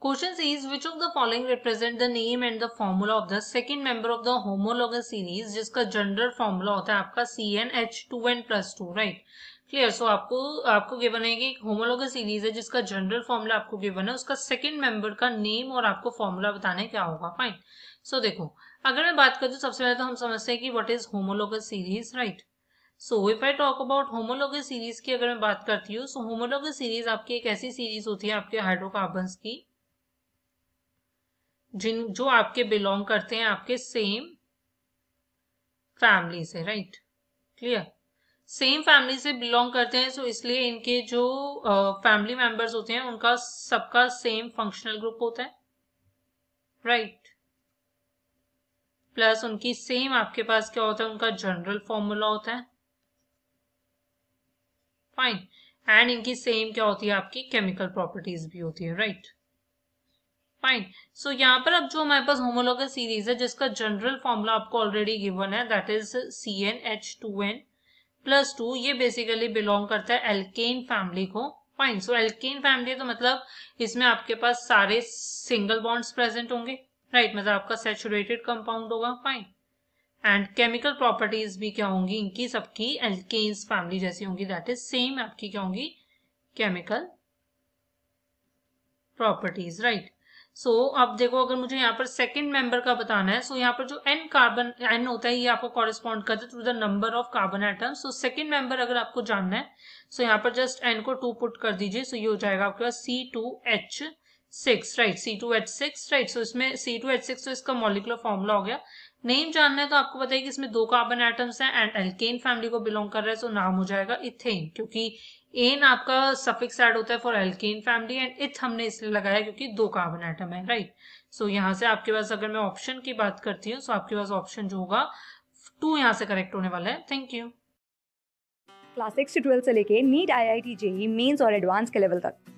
Question says which of the following represent the name and the formula of the second member of the homologous series जिसका general formula होता है आपका C N H two N plus two right clear so आपको आपको given है कि एक homologous series है जिसका जनरल फॉर्मूला आपको गिवन है उसका सेकंड मेंबर का नेम और आपको फॉर्मूला बताने क्या होगा फाइन सो so, देखो अगर मैं बात करूँ सबसे पहले तो हम समझते हैं कि what is homologous series right so if I talk about homologous series की अगर मैं बात करती हूँ सो होमोलोगस सीरीज आपकी एक ऐसी सीरीज होती है आपके हाइड्रोकार्बन की जिन जो आपके बिलोंग करते हैं आपके सेम फैमिली से राइट क्लियर सेम फैमिली से बिलोंग करते हैं सो इसलिए इनके जो फैमिली मेंबर्स होते हैं उनका सबका सेम फंक्शनल ग्रुप होता है राइट right. प्लस उनकी सेम आपके पास क्या होता है उनका जनरल फॉर्मूला होता है फाइन एंड इनकी सेम क्या होती है आपकी केमिकल प्रॉपर्टीज भी होती है राइट right? फाइन सो यहाँ पर अब जो हमारे पास होमोलोग सीरीज है जिसका जनरल फॉर्मूला आपको ऑलरेडी गिवन है that is C N H two N plus two ये बेसिकली बिलोंग करता है एल्केन फैमिली को फाइन सो एल्केन फैमिली तो मतलब इसमें आपके पास सारे सिंगल बॉन्ड्स प्रेजेंट होंगे राइट right, मतलब आपका सेचुरेटेड कंपाउंड होगा फाइन एंड केमिकल प्रॉपर्टीज भी क्या होंगी इनकी सबकी एल्केन्स फैमिली जैसी होंगी दैट इज सेम आपकी क्या होंगी chemical properties right so so, आप देखो अगर मुझे यहाँ पर सेकंड मेंबर का बताना है सो so यहाँ पर जो एन कार्बन एन होता है ये आपको कॉरेस्पॉन्ड करता है to the number of carbon atom so second member अगर आपको जानना है सो so यहाँ पर जस्ट एन को टू पुट कर दीजिए सो so ये हो जाएगा आपके पास C two H six right C two H six right so इसमें सी टू एच सिक्स तो इसका मोलिकुलर फॉर्मूला हो गया नेम जानना है तो आपको पता है कि इसमें दो कार्बन एटम्स हैं एंड एल्केन फैमिली को बिलोंग कर रहा है सो नाम हो जाएगा इथेन क्योंकि एन आपका सफिक्स एड होता है फॉर एल्केन फैमिली एंड इथ हमने इसलिए लगाया क्योंकि दो कार्बन एटम है राइट सो so, यहाँ से आपके पास अगर मैं ऑप्शन की बात करती हूँ सो so आपके पास ऑप्शन जो होगा टू यहाँ से करेक्ट होने वाला है थैंक यू क्लास सिक्स से ट्वेल्थ से लेके NEET I I T JEE mains और एडवांस के लेवल तक